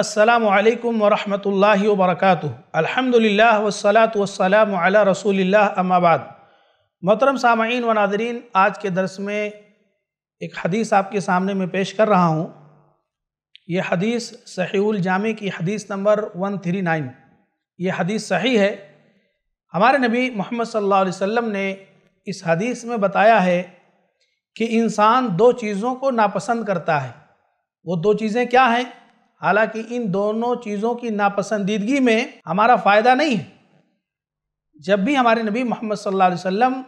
असलकम वरहमल वरक अलहमदिल्ला वसलात वसलाम रसूल अम्माबाद मोहतरम सामीन व नादरीन आज के दरस में एक हदीस आपके सामने मैं पेश कर रहा हूँ यह हदीस सहीउल जामी की हदीस नंबर वन थ्री नाइन ये हदीस सही है हमारे नबी मोहम्मद सल्लल्लाहु अलैहि वसल्लम ने इस हदीस में बताया है कि इंसान दो चीज़ों को नापसंद करता है वो दो चीज़ें क्या हैं हालांकि इन दोनों चीज़ों की नापसंदीदगी में हमारा फ़ायदा नहीं है जब भी हमारे नबी मोहम्मद सल्लल्लाहु अलैहि वसल्लम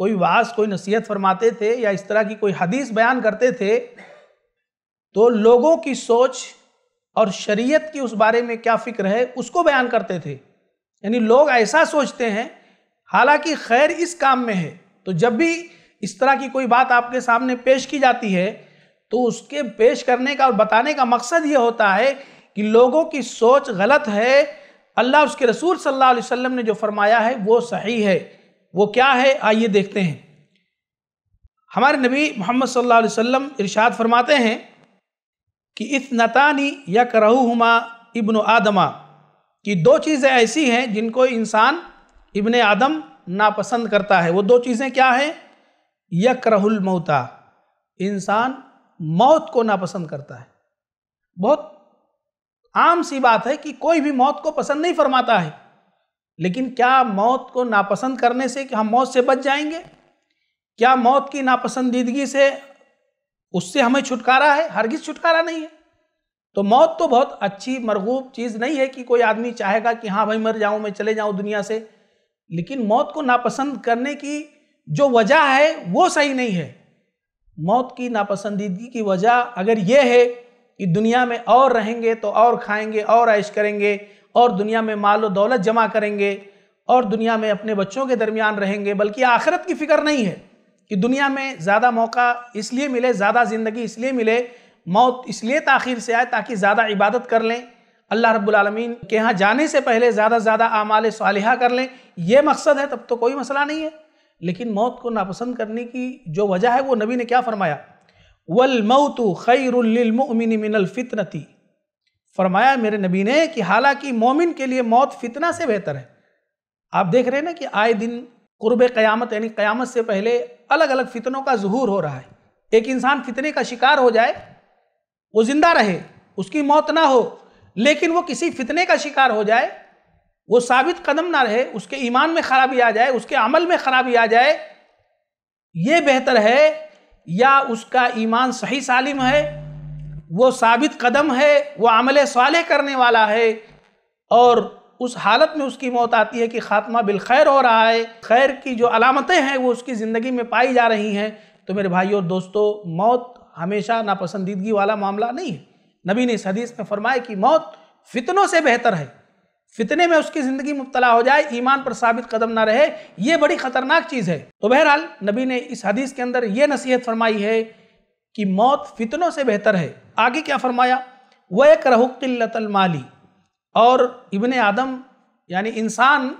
कोई वास कोई नसीहत फरमाते थे या इस तरह की कोई हदीस बयान करते थे तो लोगों की सोच और शरीयत की उस बारे में क्या फ़िक्र है उसको बयान करते थे यानी लोग ऐसा सोचते हैं हालांकि खैर इस काम में है तो जब भी इस तरह की कोई बात आपके सामने पेश की जाती है तो उसके पेश करने का और बताने का मकसद ये होता है कि लोगों की सोच गलत है अल्लाह उसके रसूल सल्लल्लाहु अलैहि वसल्लम ने जो फरमाया है वो सही है वो क्या है आइए देखते हैं हमारे नबी मोहम्मद सल्लल्लाहु अलैहि वसल्लम इरशाद फरमाते हैं कि इस नतानी या करहुमा इब्न आदमा कि दो चीज़ें ऐसी हैं जिनको इंसान इब्न आदम नापसंद करता है वो दो चीज़ें क्या हैं यकरहुल मौता इंसान मौत को नापसंद करता है बहुत आम सी बात है कि कोई भी मौत को पसंद नहीं फरमाता है लेकिन क्या मौत को नापसंद करने से कि हम मौत से बच जाएंगे क्या मौत की नापसंदीदगी से उससे हमें छुटकारा है हरगिज छुटकारा नहीं है तो मौत तो बहुत अच्छी मरगूब चीज़ नहीं है कि कोई आदमी चाहेगा कि हाँ भाई मर जाऊँ मैं चले जाऊँ दुनिया से लेकिन मौत को नापसंद करने की जो वजह है वो सही नहीं है मौत की नापसंदीदगी की वजह अगर ये है कि दुनिया में और रहेंगे तो और खाएंगे और ऐश करेंगे और दुनिया में माल और दौलत जमा करेंगे और दुनिया में अपने बच्चों के दरमियान रहेंगे बल्कि आखिरत की फ़िक्र नहीं है कि दुनिया में ज़्यादा मौका इसलिए मिले ज़्यादा ज़िंदगी इसलिए मिले मौत इसलिए ताखिर से आए ताकि ज़्यादा इबादत कर लें अल्लाह रब्बुलमीन के यहाँ जाने से पहले ज़्यादा से ज़्यादा आमाल सालिहा कर लें यह मकसद है तब तो कोई मसला नहीं है लेकिन मौत को नापसंद करने की जो वजह है वो नबी ने क्या फरमाया वल मऊतु खैरमिन मिनल फितनती फरमाया मेरे नबी ने कि हालांकि मोमिन के लिए मौत फितना से बेहतर है आप देख रहे हैं ना कि आए दिन कुर्ब क़यामत यानी क़यामत से पहले अलग अलग फितनों का जहूर हो रहा है एक इंसान फितने का शिकार हो जाए वो ज़िंदा रहे उसकी मौत ना हो लेकिन वो किसी फितने का शिकार हो जाए वो साबित कदम ना रहे उसके ईमान में खराबी आ जाए उसके अमल में खराबी आ जाए ये बेहतर है या उसका ईमान सही सालिम है वो साबित कदम है वो अमल साल करने वाला है और उस हालत में उसकी मौत आती है कि खात्मा बिलखैर हो रहा है खैर की जो अलामतें हैं वो उसकी ज़िंदगी में पाई जा रही हैं तो मेरे भाई और दोस्तों मौत हमेशा नापसंदीदगी वाला मामला नहीं है नबी ने इस हदीस में फरमाया कि मौत फितनों से बेहतर है फितने में उसकी ज़िंदगी मुबतला हो जाए ईमान पर साबित कदम ना रहे ये बड़ी ख़तरनाक चीज़ है तो बहरहाल नबी ने इस हदीस के अंदर यह नसीहत फरमाई है कि मौत फितनों से बेहतर है आगे क्या फरमाया वह एक माली और इबन आदम यानी इंसान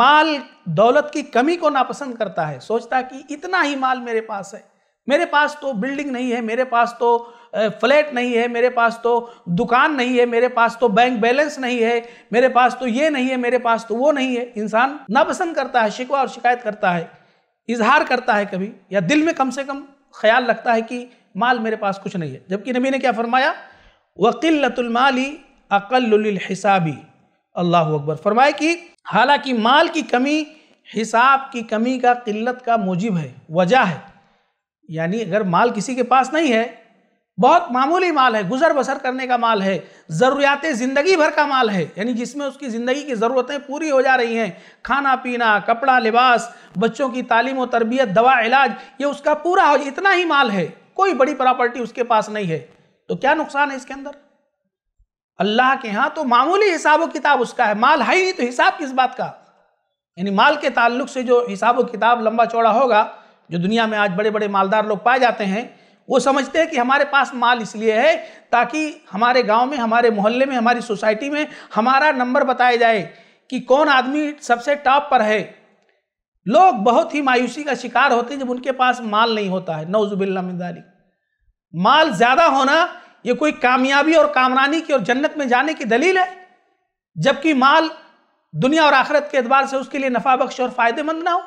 माल दौलत की कमी को नापसंद करता है सोचता है कि इतना ही माल मेरे पास है मेरे पास तो बिल्डिंग नहीं है मेरे पास तो फ्लैट नहीं है मेरे पास तो दुकान नहीं है मेरे पास तो बैंक बैलेंस नहीं है मेरे पास तो ये नहीं है मेरे पास तो वो नहीं है इंसान नापसंद करता है शिकवा और शिकायत करता है इजहार करता है कभी या दिल में कम से कम ख्याल रखता है कि माल मेरे पास कुछ नहीं है जबकि नबी ने क्या फरमाया वकिल्लतुलमाली अकल्लिसाबी अल्लाह अकबर फरमाए कि हालांकि माल की कमी हिसाब की कमी का किल्लत का मूजिब है वजह है यानी अगर माल किसी के पास नहीं है बहुत मामूली माल है गुजर बसर करने का माल है ज़रूरियात ज़िंदगी भर का माल है यानी जिसमें उसकी ज़िंदगी की ज़रूरतें पूरी हो जा रही हैं खाना पीना कपड़ा लिबास बच्चों की तालीम और तरबियत दवा इलाज ये उसका पूरा हो इतना ही माल है कोई बड़ी प्रॉपर्टी उसके पास नहीं है तो क्या नुकसान है इसके अंदर अल्लाह के यहाँ तो मामूली हिसाब किताब उसका है माल है ही नहीं तो हिसाब किस बात का यानी माल के ताल्लुक से जो हिसाब किताब लंबा चौड़ा होगा जो दुनिया में आज बड़े बड़े मालदार लोग पाए जाते हैं वो समझते हैं कि हमारे पास माल इसलिए है ताकि हमारे गांव में हमारे मोहल्ले में हमारी सोसाइटी में हमारा नंबर बताया जाए कि कौन आदमी सबसे टॉप पर है लोग बहुत ही मायूसी का शिकार होते हैं जब उनके पास माल नहीं होता है नौजुबिल्लामदारी माल ज़्यादा होना ये कोई कामयाबी और कामरानी की और जन्नत में जाने की दलील है जबकि माल दुनिया और आखिरत के अतबार से उसके लिए नफा बख्श और फ़ायदेमंद ना हो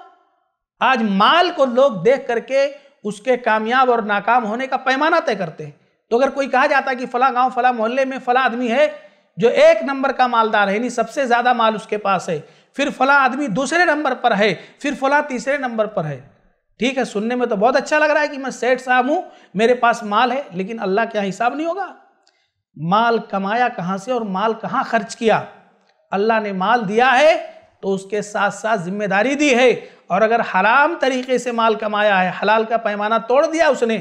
आज माल को लोग देख करके उसके कामयाब और नाकाम होने का पैमाना तय करते हैं तो अगर कोई कहा जाता है कि फला गांव फला मोहल्ले में फला आदमी है जो एक नंबर का मालदार है यानी सबसे ज़्यादा माल उसके पास है फिर फला आदमी दूसरे नंबर पर है फिर फला तीसरे नंबर पर है ठीक है सुनने में तो बहुत अच्छा लग रहा है कि मैं सेठ साहब हूँ मेरे पास माल है लेकिन अल्लाह क्या हिसाब नहीं होगा माल कमाया कहाँ से और माल कहाँ खर्च किया अल्लाह ने माल दिया है तो उसके साथ साथ जिम्मेदारी दी है और अगर हराम तरीके से माल कमाया है हलाल का पैमाना तोड़ दिया उसने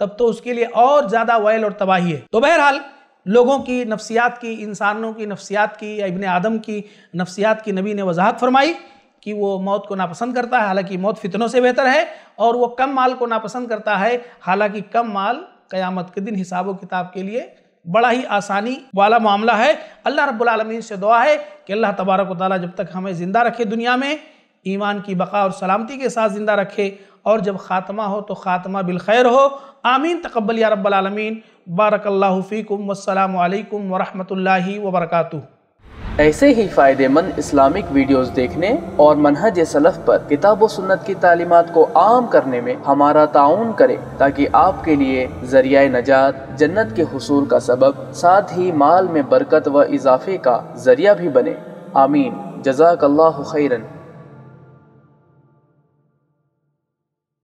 तब तो उसके लिए और ज़्यादा वैल और तबाही है तो बहरहाल लोगों की नफसियात की इंसानों की नफसियात की इबन आदम की नफसियात की नबी ने वजाहत फरमाई कि वो मौत को नापसंद करता है हालांकि मौत फितनों से बेहतर है और वो कम माल को नापसंद करता है हालांकि कम माल क़यामत के दिन हिसाब किताब के लिए बड़ा ही आसानी वाला मामला है अल्लाह रब्बुल रबालमीन से दुआ है कि अल्लाह तबारक ताली जब तक हमें ज़िंदा रखे दुनिया में ईमान की बका और सलामती के साथ ज़िंदा रखे और जब ख़ात्मा हो तो ख़ात्मा बिलखैर हो आमीन तकबल या रब्बालमीन बारकल्ला फ़ीकम वसलम वरहमल वबरकू ऐसे ही फ़ायदेमंद इस्लामिक वीडियोस देखने और मनहज सलफ़ पर किताब व सुन्नत की तालीमत को आम करने में हमारा ताउन करें ताकि आपके लिए जरिया नजात जन्नत के हसूल का सबब साथ ही माल में बरकत व इजाफे का जरिया भी बने आमीन जजाकल्ला खैरन